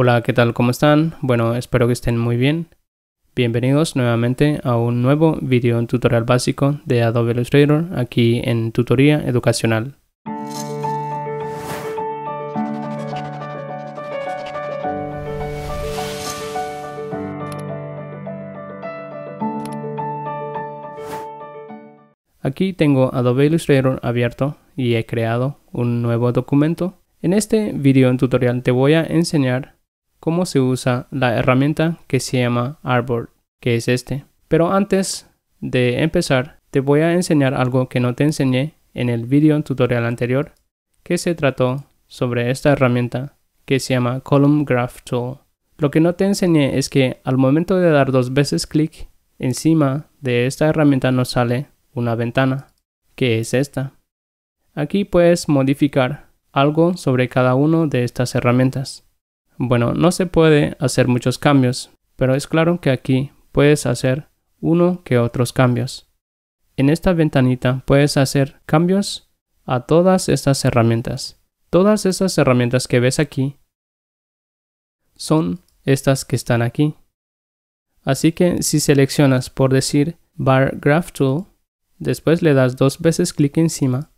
Hola, ¿qué tal? ¿Cómo están? Bueno, espero que estén muy bien. Bienvenidos nuevamente a un nuevo video tutorial básico de Adobe Illustrator aquí en Tutoría Educacional. Aquí tengo Adobe Illustrator abierto y he creado un nuevo documento. En este video tutorial te voy a enseñar cómo se usa la herramienta que se llama Arbor, que es este. Pero antes de empezar, te voy a enseñar algo que no te enseñé en el video tutorial anterior, que se trató sobre esta herramienta que se llama Column Graph Tool. Lo que no te enseñé es que al momento de dar dos veces clic encima de esta herramienta nos sale una ventana, que es esta. Aquí puedes modificar algo sobre cada una de estas herramientas. Bueno, no se puede hacer muchos cambios, pero es claro que aquí puedes hacer uno que otros cambios. En esta ventanita puedes hacer cambios a todas estas herramientas. Todas estas herramientas que ves aquí son estas que están aquí. Así que si seleccionas por decir Bar Graph Tool, después le das dos veces clic encima,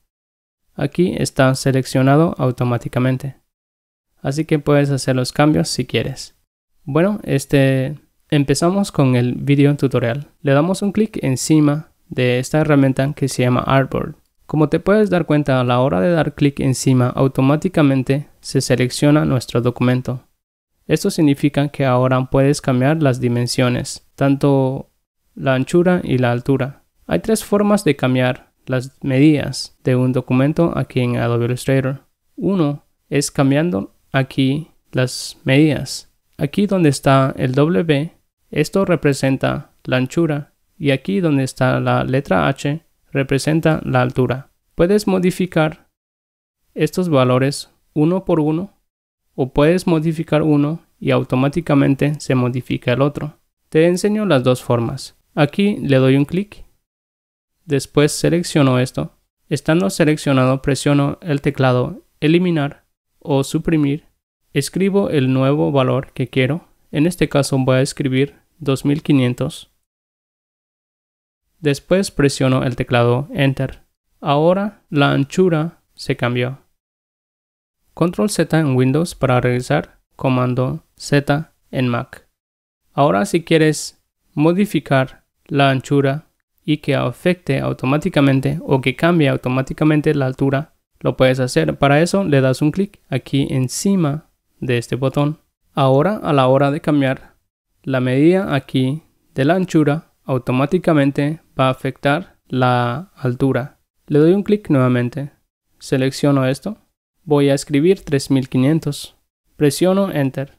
aquí está seleccionado automáticamente. Así que puedes hacer los cambios si quieres. Bueno, este empezamos con el video tutorial. Le damos un clic encima de esta herramienta que se llama Artboard. Como te puedes dar cuenta, a la hora de dar clic encima, automáticamente se selecciona nuestro documento. Esto significa que ahora puedes cambiar las dimensiones, tanto la anchura y la altura. Hay tres formas de cambiar las medidas de un documento aquí en Adobe Illustrator. Uno es cambiando aquí las medidas. Aquí donde está el W, esto representa la anchura y aquí donde está la letra H representa la altura. Puedes modificar estos valores uno por uno o puedes modificar uno y automáticamente se modifica el otro. Te enseño las dos formas. Aquí le doy un clic, después selecciono esto. Estando seleccionado presiono el teclado eliminar o suprimir, escribo el nuevo valor que quiero. En este caso voy a escribir 2500. Después presiono el teclado Enter. Ahora la anchura se cambió. Control Z en Windows para regresar, comando Z en Mac. Ahora si quieres modificar la anchura y que afecte automáticamente o que cambie automáticamente la altura, lo puedes hacer. Para eso le das un clic aquí encima de este botón. Ahora a la hora de cambiar la medida aquí de la anchura, automáticamente va a afectar la altura. Le doy un clic nuevamente. Selecciono esto. Voy a escribir 3500. Presiono Enter.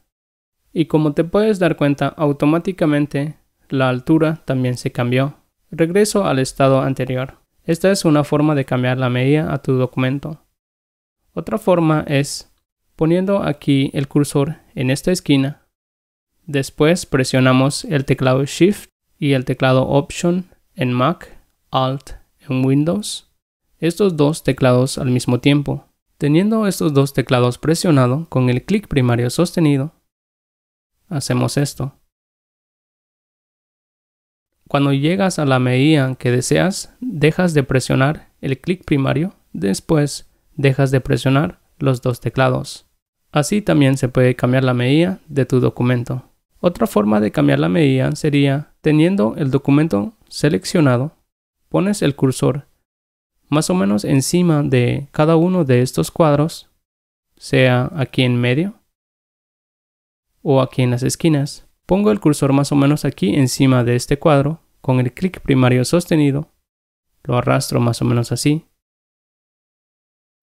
Y como te puedes dar cuenta, automáticamente la altura también se cambió. Regreso al estado anterior. Esta es una forma de cambiar la media a tu documento. Otra forma es poniendo aquí el cursor en esta esquina. Después presionamos el teclado Shift y el teclado Option en Mac, Alt en Windows. Estos dos teclados al mismo tiempo. Teniendo estos dos teclados presionados con el clic primario sostenido, hacemos esto. Cuando llegas a la medida que deseas, dejas de presionar el clic primario, después dejas de presionar los dos teclados. Así también se puede cambiar la medida de tu documento. Otra forma de cambiar la medida sería teniendo el documento seleccionado, pones el cursor más o menos encima de cada uno de estos cuadros, sea aquí en medio o aquí en las esquinas. Pongo el cursor más o menos aquí encima de este cuadro con el clic primario sostenido, lo arrastro más o menos así.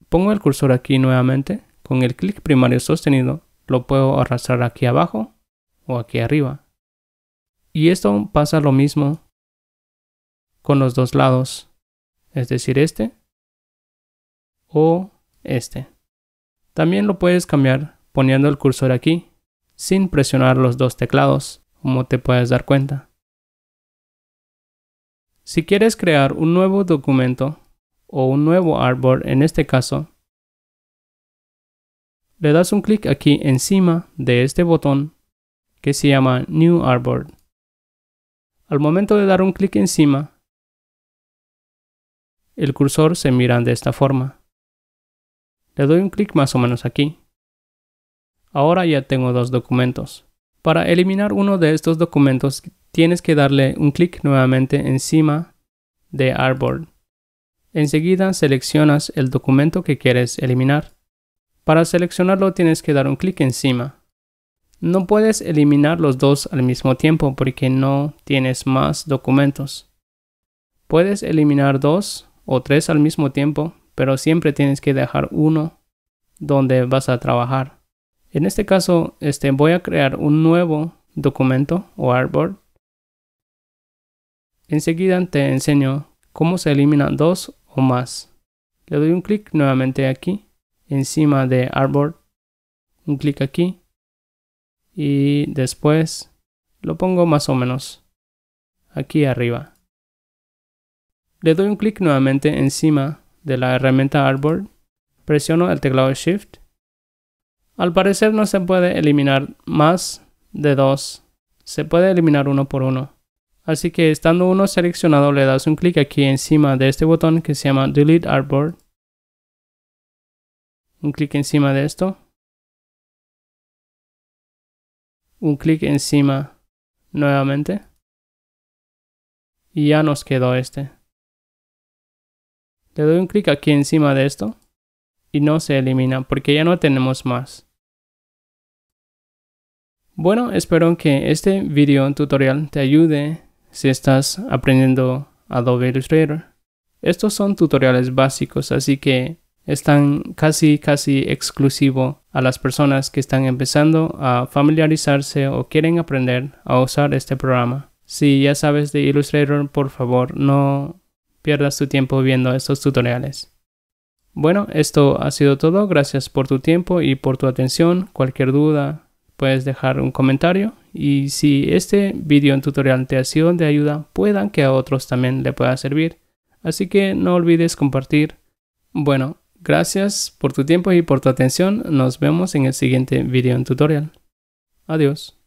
Pongo el cursor aquí nuevamente. Con el clic primario sostenido, lo puedo arrastrar aquí abajo o aquí arriba. Y esto pasa lo mismo con los dos lados, es decir, este o este. También lo puedes cambiar poniendo el cursor aquí, sin presionar los dos teclados, como te puedes dar cuenta. Si quieres crear un nuevo documento o un nuevo artboard en este caso, le das un clic aquí encima de este botón que se llama New Artboard. Al momento de dar un clic encima, el cursor se mira de esta forma. Le doy un clic más o menos aquí. Ahora ya tengo dos documentos. Para eliminar uno de estos documentos tienes que darle un clic nuevamente encima de Artboard. Enseguida seleccionas el documento que quieres eliminar. Para seleccionarlo tienes que dar un clic encima. No puedes eliminar los dos al mismo tiempo porque no tienes más documentos. Puedes eliminar dos o tres al mismo tiempo, pero siempre tienes que dejar uno donde vas a trabajar. En este caso, este, voy a crear un nuevo documento o artboard Enseguida te enseño cómo se eliminan dos o más. Le doy un clic nuevamente aquí, encima de Artboard. Un clic aquí. Y después lo pongo más o menos aquí arriba. Le doy un clic nuevamente encima de la herramienta Artboard. Presiono el teclado Shift. Al parecer no se puede eliminar más de dos. Se puede eliminar uno por uno. Así que estando uno seleccionado le das un clic aquí encima de este botón que se llama Delete Artboard. Un clic encima de esto. Un clic encima nuevamente. Y ya nos quedó este. Le doy un clic aquí encima de esto y no se elimina porque ya no tenemos más. Bueno, espero que este video tutorial te ayude si estás aprendiendo Adobe Illustrator. Estos son tutoriales básicos, así que están casi casi exclusivo a las personas que están empezando a familiarizarse o quieren aprender a usar este programa. Si ya sabes de Illustrator, por favor, no pierdas tu tiempo viendo estos tutoriales. Bueno, esto ha sido todo. Gracias por tu tiempo y por tu atención. Cualquier duda, puedes dejar un comentario y si este video en tutorial te ha sido de ayuda, puedan que a otros también le pueda servir. Así que no olvides compartir. Bueno, gracias por tu tiempo y por tu atención. Nos vemos en el siguiente video en tutorial. Adiós.